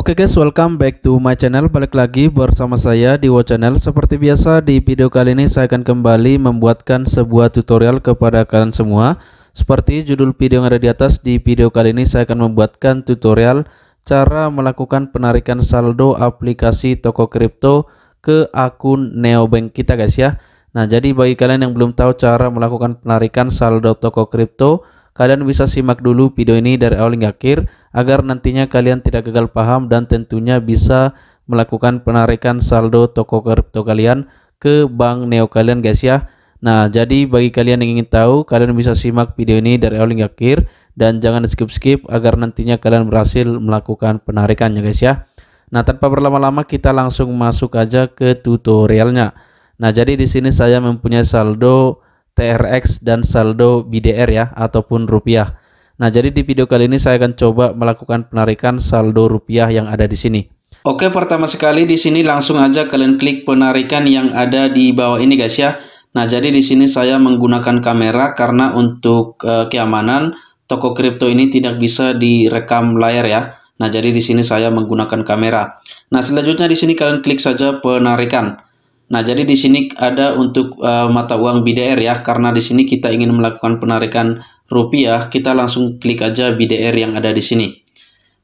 Oke okay guys, welcome back to my channel. Balik lagi bersama saya di Wo Channel. Seperti biasa di video kali ini saya akan kembali membuatkan sebuah tutorial kepada kalian semua. Seperti judul video yang ada di atas, di video kali ini saya akan membuatkan tutorial cara melakukan penarikan saldo aplikasi toko kripto ke akun Neobank kita guys ya. Nah, jadi bagi kalian yang belum tahu cara melakukan penarikan saldo toko kripto Kalian bisa simak dulu video ini dari awal hingga akhir agar nantinya kalian tidak gagal paham dan tentunya bisa melakukan penarikan saldo toko kripto kalian ke bank neo kalian guys ya. Nah, jadi bagi kalian yang ingin tahu, kalian bisa simak video ini dari awal hingga akhir dan jangan skip-skip agar nantinya kalian berhasil melakukan penarikannya guys ya. Nah, tanpa berlama-lama kita langsung masuk aja ke tutorialnya. Nah, jadi di sini saya mempunyai saldo TRX dan saldo BDR ya ataupun rupiah. Nah, jadi di video kali ini saya akan coba melakukan penarikan saldo rupiah yang ada di sini. Oke, pertama sekali di sini langsung aja kalian klik penarikan yang ada di bawah ini guys ya. Nah, jadi di sini saya menggunakan kamera karena untuk e, keamanan toko kripto ini tidak bisa direkam layar ya. Nah, jadi di sini saya menggunakan kamera. Nah, selanjutnya di sini kalian klik saja penarikan. Nah, jadi di sini ada untuk uh, mata uang BDR ya, karena di sini kita ingin melakukan penarikan rupiah, kita langsung klik aja BDR yang ada di sini.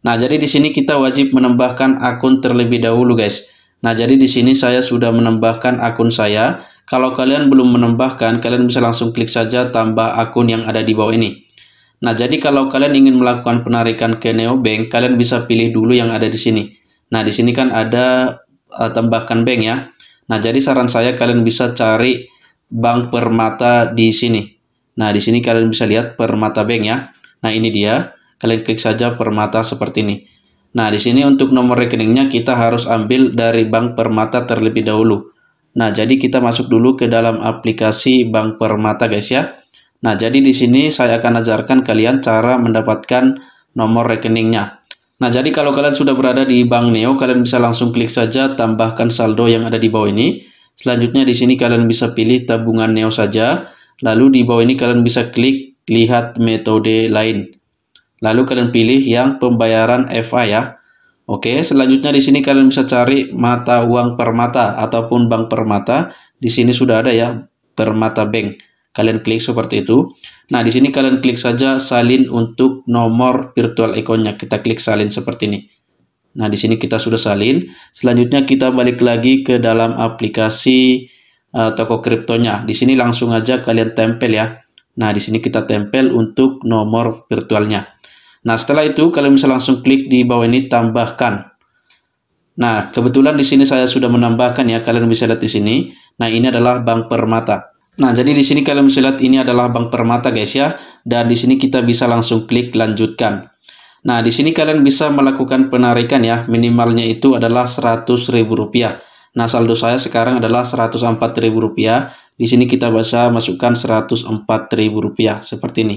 Nah, jadi di sini kita wajib menambahkan akun terlebih dahulu, guys. Nah, jadi di sini saya sudah menambahkan akun saya. Kalau kalian belum menambahkan, kalian bisa langsung klik saja tambah akun yang ada di bawah ini. Nah, jadi kalau kalian ingin melakukan penarikan ke Neobank, kalian bisa pilih dulu yang ada di sini. Nah, di sini kan ada uh, tambahkan bank ya. Nah, jadi saran saya kalian bisa cari bank permata di sini. Nah, di sini kalian bisa lihat permata bank ya. Nah, ini dia. Kalian klik saja permata seperti ini. Nah, di sini untuk nomor rekeningnya kita harus ambil dari bank permata terlebih dahulu. Nah, jadi kita masuk dulu ke dalam aplikasi bank permata guys ya. Nah, jadi di sini saya akan ajarkan kalian cara mendapatkan nomor rekeningnya. Nah, jadi kalau kalian sudah berada di Bank Neo, kalian bisa langsung klik saja tambahkan saldo yang ada di bawah ini. Selanjutnya di sini kalian bisa pilih tabungan Neo saja. Lalu di bawah ini kalian bisa klik lihat metode lain. Lalu kalian pilih yang pembayaran FA ya. Oke, selanjutnya di sini kalian bisa cari mata uang permata ataupun bank permata. Di sini sudah ada ya, permata bank. Kalian klik seperti itu. Nah, di sini kalian klik saja salin untuk nomor virtual ikonnya. Kita klik salin seperti ini. Nah, di sini kita sudah salin. Selanjutnya kita balik lagi ke dalam aplikasi uh, toko kriptonya. Di sini langsung aja kalian tempel ya. Nah, di sini kita tempel untuk nomor virtualnya. Nah, setelah itu kalian bisa langsung klik di bawah ini tambahkan. Nah, kebetulan di sini saya sudah menambahkan ya. Kalian bisa lihat di sini. Nah, ini adalah Bank Permata. Nah, jadi di sini kalian bisa lihat ini adalah bank permata guys ya. Dan di sini kita bisa langsung klik lanjutkan. Nah, di sini kalian bisa melakukan penarikan ya. Minimalnya itu adalah Rp100.000. Nah, saldo saya sekarang adalah Rp104.000. Di sini kita bisa masukkan Rp104.000 seperti ini.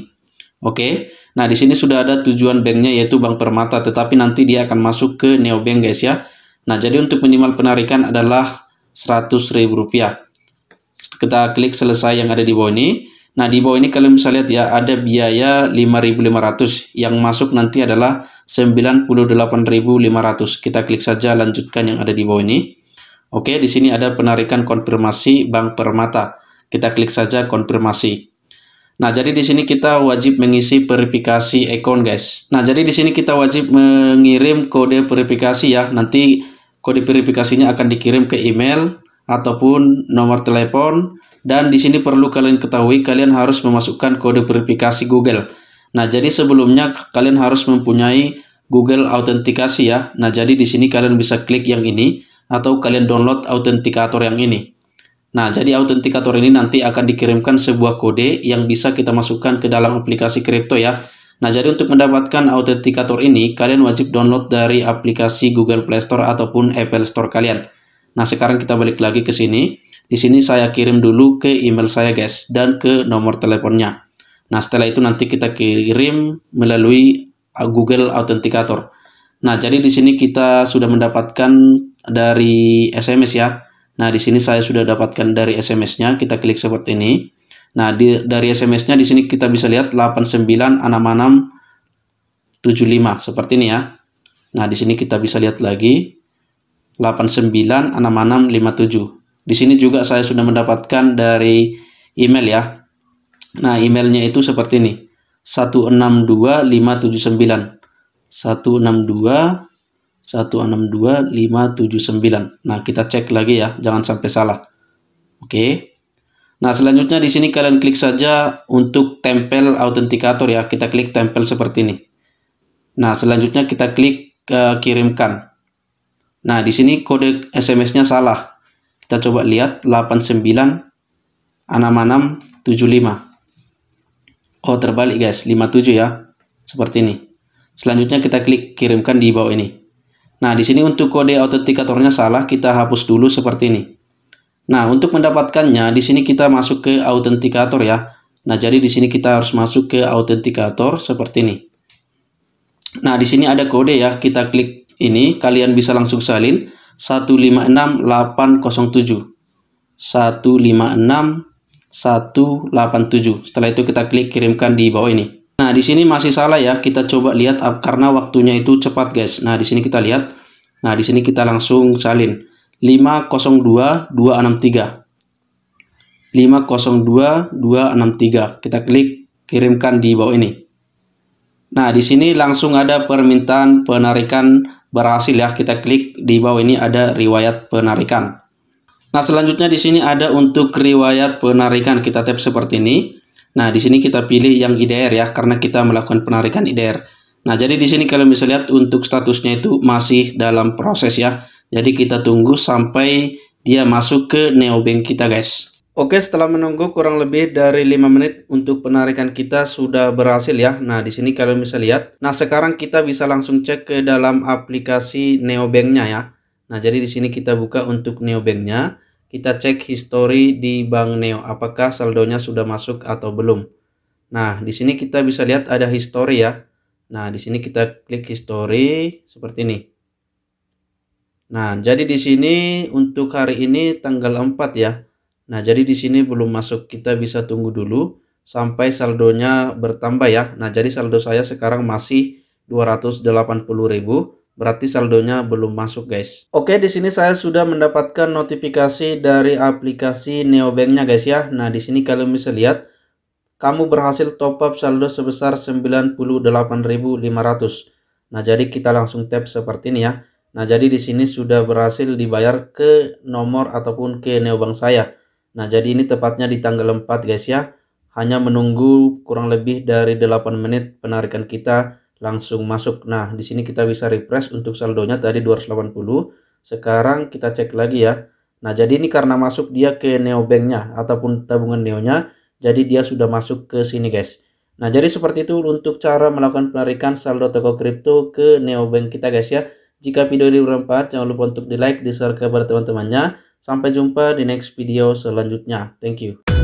Oke. Nah, di sini sudah ada tujuan banknya yaitu Bank Permata, tetapi nanti dia akan masuk ke Neobank guys ya. Nah, jadi untuk minimal penarikan adalah Rp100.000 kita klik selesai yang ada di bawah ini. Nah, di bawah ini kalian bisa lihat ya, ada biaya 5.500 yang masuk nanti adalah 98.500. Kita klik saja lanjutkan yang ada di bawah ini. Oke, di sini ada penarikan konfirmasi Bank Permata. Kita klik saja konfirmasi. Nah, jadi di sini kita wajib mengisi verifikasi account, guys. Nah, jadi di sini kita wajib mengirim kode verifikasi ya. Nanti kode verifikasinya akan dikirim ke email ataupun nomor telepon dan di sini perlu kalian ketahui kalian harus memasukkan kode verifikasi Google. Nah, jadi sebelumnya kalian harus mempunyai Google autentikasi ya. Nah, jadi di sini kalian bisa klik yang ini atau kalian download autentikator yang ini. Nah, jadi autentikator ini nanti akan dikirimkan sebuah kode yang bisa kita masukkan ke dalam aplikasi kripto ya. Nah, jadi untuk mendapatkan autentikator ini, kalian wajib download dari aplikasi Google Play Store ataupun Apple Store kalian. Nah, sekarang kita balik lagi ke sini. Di sini saya kirim dulu ke email saya, guys, dan ke nomor teleponnya. Nah, setelah itu nanti kita kirim melalui Google Authenticator. Nah, jadi di sini kita sudah mendapatkan dari SMS ya. Nah, di sini saya sudah dapatkan dari SMS-nya. Kita klik seperti ini. Nah, di, dari SMS-nya di sini kita bisa lihat 896675 seperti ini ya. Nah, di sini kita bisa lihat lagi. 896657. Di sini juga saya sudah mendapatkan dari email ya. Nah, emailnya itu seperti ini. 162579. 162 162579. Nah, kita cek lagi ya, jangan sampai salah. Oke. Nah, selanjutnya di sini kalian klik saja untuk tempel autentikator ya. Kita klik tempel seperti ini. Nah, selanjutnya kita klik uh, kirimkan. Nah, di sini kode SMS-nya salah. Kita coba lihat 896675. Oh, terbalik guys, 57 ya. Seperti ini. Selanjutnya kita klik kirimkan di bawah ini. Nah, di sini untuk kode autentikatornya salah, kita hapus dulu seperti ini. Nah, untuk mendapatkannya, di sini kita masuk ke autentikator ya. Nah, jadi di sini kita harus masuk ke autentikator seperti ini. Nah, di sini ada kode ya, kita klik ini kalian bisa langsung salin 156807. 156187. Setelah itu kita klik kirimkan di bawah ini. Nah, di sini masih salah ya. Kita coba lihat karena waktunya itu cepat, guys. Nah, di sini kita lihat. Nah, di sini kita langsung salin 502263. 502263. Kita klik kirimkan di bawah ini. Nah, di sini langsung ada permintaan penarikan berhasil ya kita klik di bawah ini ada riwayat penarikan nah selanjutnya di sini ada untuk riwayat penarikan kita tap seperti ini nah di sini kita pilih yang IDR ya karena kita melakukan penarikan IDR nah jadi di sini kalian bisa lihat untuk statusnya itu masih dalam proses ya jadi kita tunggu sampai dia masuk ke neobank kita guys Oke setelah menunggu kurang lebih dari 5 menit untuk penarikan kita sudah berhasil ya. Nah di sini kalian bisa lihat. Nah sekarang kita bisa langsung cek ke dalam aplikasi neobanknya ya. Nah jadi di sini kita buka untuk neobanknya. Kita cek history di bank neo apakah saldonya sudah masuk atau belum. Nah di sini kita bisa lihat ada history ya. Nah di sini kita klik history seperti ini. Nah jadi di sini untuk hari ini tanggal 4 ya. Nah, jadi di sini belum masuk, kita bisa tunggu dulu sampai saldonya bertambah ya. Nah, jadi saldo saya sekarang masih 280.000, berarti saldonya belum masuk, guys. Oke, di sini saya sudah mendapatkan notifikasi dari aplikasi Neobanknya, guys ya. Nah, di sini kalian bisa lihat kamu berhasil top up saldo sebesar 98.500. Nah, jadi kita langsung tap seperti ini ya. Nah, jadi di sini sudah berhasil dibayar ke nomor ataupun ke Neobank saya. Nah, jadi ini tepatnya di tanggal 4 guys ya. Hanya menunggu kurang lebih dari 8 menit penarikan kita langsung masuk. Nah, di sini kita bisa refresh untuk saldonya tadi 280. Sekarang kita cek lagi ya. Nah, jadi ini karena masuk dia ke neobanknya ataupun tabungan neonya. Jadi dia sudah masuk ke sini guys. Nah, jadi seperti itu untuk cara melakukan penarikan saldo toko kripto ke neobank kita guys ya. Jika video ini bermanfaat, jangan lupa untuk di like, di share kepada teman-temannya. Sampai jumpa di next video selanjutnya. Thank you.